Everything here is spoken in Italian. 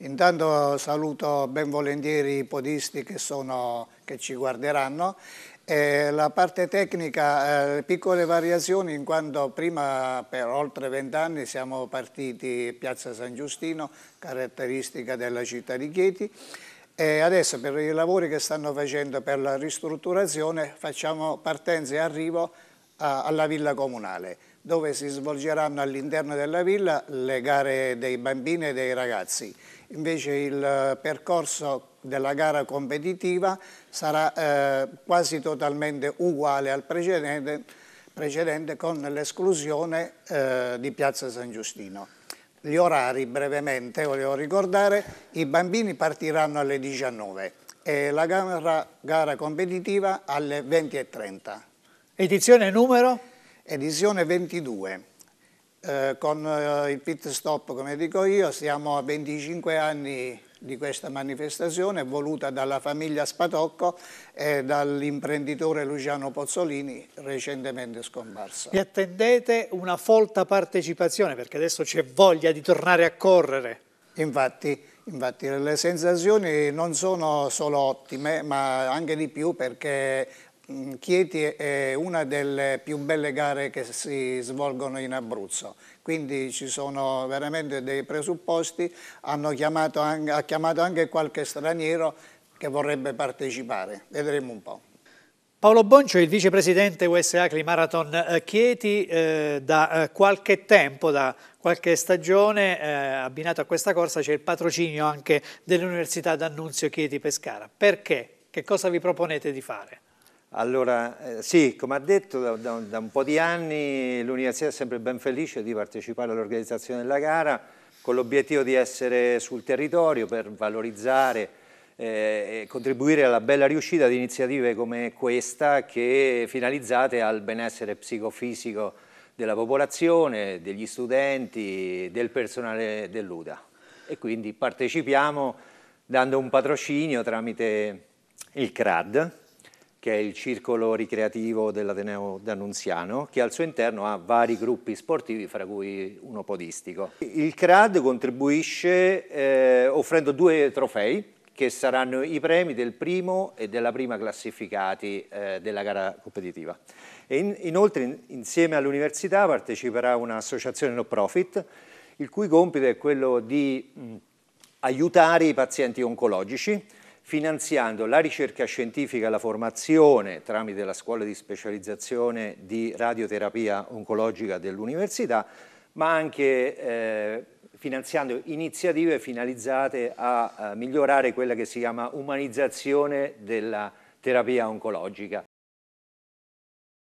Intanto saluto ben volentieri i podisti che, sono, che ci guarderanno. E eh, la parte tecnica, eh, piccole variazioni in quanto prima per oltre vent'anni siamo partiti Piazza San Giustino, caratteristica della città di Chieti, e adesso per i lavori che stanno facendo per la ristrutturazione facciamo partenza e arrivo alla villa comunale dove si svolgeranno all'interno della villa le gare dei bambini e dei ragazzi. Invece il eh, percorso della gara competitiva sarà eh, quasi totalmente uguale al precedente, precedente con l'esclusione eh, di Piazza San Giustino. Gli orari brevemente, volevo ricordare, i bambini partiranno alle 19 e la gara, gara competitiva alle 20.30. Edizione numero? Edizione 22. Eh, con eh, il pit stop, come dico io, siamo a 25 anni di questa manifestazione voluta dalla famiglia Spatocco e dall'imprenditore Luciano Pozzolini recentemente scomparso. Vi attendete una folta partecipazione perché adesso c'è voglia di tornare a correre. Infatti, infatti le sensazioni non sono solo ottime ma anche di più perché Mm, Chieti è una delle più belle gare che si svolgono in Abruzzo, quindi ci sono veramente dei presupposti, hanno chiamato anche, ha chiamato anche qualche straniero che vorrebbe partecipare, vedremo un po'. Paolo Boncio, il vicepresidente USA Climarathon eh, Chieti, eh, da eh, qualche tempo, da qualche stagione, eh, abbinato a questa corsa c'è il patrocinio anche dell'Università d'Annunzio Chieti Pescara. Perché? Che cosa vi proponete di fare? Allora, eh, sì, come ha detto, da, da, un po' di anni l'Università è sempre ben felice di partecipare all'organizzazione della gara con l'obiettivo di essere sul territorio per valorizzare eh, e contribuire alla bella riuscita di iniziative come questa che finalizzate al benessere psicofisico della popolazione, degli studenti, del personale dell'UDA. E quindi partecipiamo dando un patrocinio tramite il CRAD, che è il circolo ricreativo dell'Ateneo d'Annunziano, che al suo interno ha vari gruppi sportivi, fra cui uno podistico. Il CRAD contribuisce eh, offrendo due trofei, che saranno i premi del primo e della prima classificati eh, della gara competitiva. In, inoltre, insieme all'università, parteciperà un'associazione no profit, il cui compito è quello di mh, aiutare i pazienti oncologici, finanziando la ricerca scientifica e la formazione tramite la scuola di specializzazione di radioterapia oncologica dell'università, ma anche eh, finanziando iniziative finalizzate a, a, eh, migliorare quella che si chiama umanizzazione della terapia oncologica,